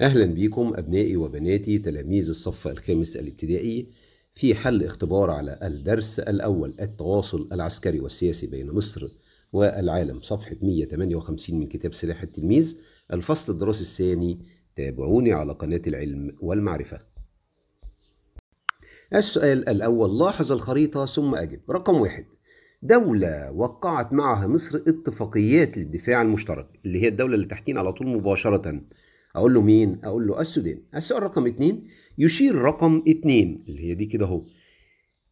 أهلا بكم أبنائي وبناتي تلاميذ الصف الخامس الابتدائي في حل اختبار على الدرس الأول التواصل العسكري والسياسي بين مصر والعالم صفحة 158 من كتاب سلاح التلميذ الفصل الدراسي الثاني تابعوني على قناة العلم والمعرفة السؤال الأول لاحظ الخريطة ثم أجب رقم واحد دولة وقعت معها مصر اتفاقيات للدفاع المشترك اللي هي الدولة اللي تحتين على طول مباشرةً اقول له مين اقول له السودان السؤال رقم اتنين يشير رقم اتنين اللي هي دي كده اهو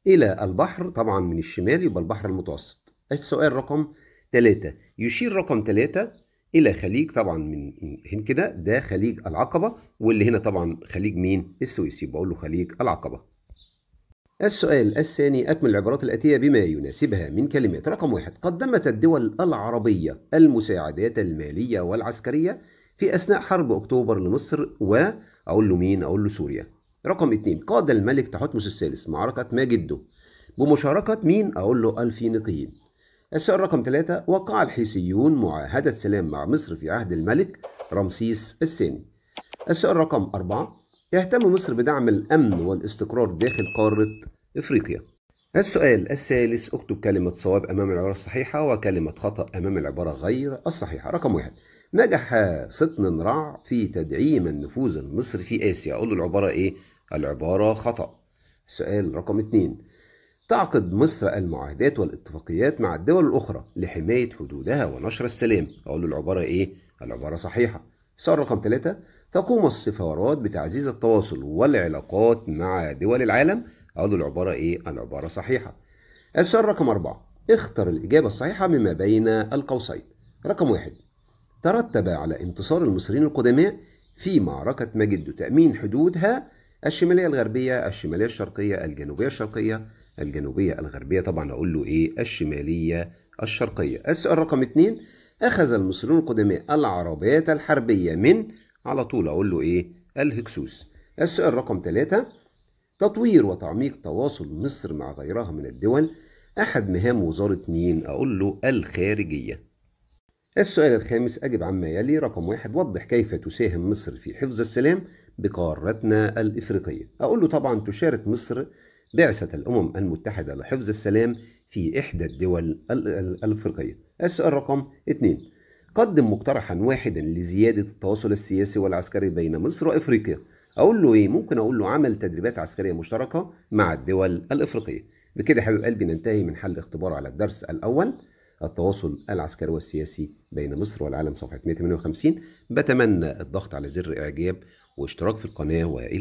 الى البحر طبعا من الشمال يبقى البحر المتوسط السؤال رقم ثلاثة يشير رقم ثلاثة الى خليج طبعا من هنا كده ده خليج العقبه واللي هنا طبعا خليج مين السويس يبقى اقول له خليج العقبه السؤال الثاني أكمل العبارات الآتية بما يناسبها من كلمات رقم واحد قدمت الدول العربية المساعدات المالية والعسكرية في أثناء حرب أكتوبر لمصر وأقول له مين؟ أقول له سوريا. رقم اتنين قاد الملك تحتمس الثالث معركة ماجدو بمشاركة مين؟ أقول له الفينيقيين. السؤال رقم ثلاثة وقع الحيثيون معاهدة سلام مع مصر في عهد الملك رمسيس الثاني. السؤال رقم أربعة اهتم مصر بدعم الأمن والاستقرار داخل قارة إفريقيا. السؤال الثالث اكتب كلمة صواب أمام العبارة الصحيحة وكلمة خطأ أمام العبارة غير الصحيحة رقم واحد نجح سطن نرع في تدعيم النفوذ المصري في آسيا أقول له العبارة إيه؟ العبارة خطأ سؤال رقم اتنين تعقد مصر المعاهدات والاتفاقيات مع الدول الأخرى لحماية حدودها ونشر السلام أقول له العبارة إيه؟ العبارة صحيحة سؤال رقم ثلاثة تقوم السفارات بتعزيز التواصل والعلاقات مع دول العالم اقول له العباره ايه العباره صحيحه السؤال رقم أربعة اختر الإجابة الصحيحة مما بين القوسين رقم واحد ترتب على انتصار المصريين القدماء في معركة مجد تأمين حدودها الشمالية الغربية الشمالية الشرقية الجنوبية الشرقية الجنوبية الغربية طبعا أقول له إيه الشمالية الشرقية السؤال رقم اتنين أخذ المصريون القدماء العربيات الحربية من على طول أقول له إيه الهكسوس السؤال رقم ثلاثة تطوير وتعميق تواصل مصر مع غيرها من الدول أحد مهام وزارة مين؟ أقول له الخارجية السؤال الخامس أجب عما يلي رقم واحد وضح كيف تساهم مصر في حفظ السلام بقارتنا الإفريقية أقول له طبعا تشارك مصر بعثة الأمم المتحدة لحفظ السلام في إحدى الدول الأفريقية السؤال رقم اثنين قدم مقترحا واحدا لزيادة التواصل السياسي والعسكري بين مصر وإفريقيا اقول له ايه ممكن اقول له عمل تدريبات عسكريه مشتركه مع الدول الافريقيه بكده يا حبيب قلبي ننتهي من حل اختبار على الدرس الاول التواصل العسكري والسياسي بين مصر والعالم صفحه 158 بتمنى الضغط على زر اعجاب واشتراك في القناه والى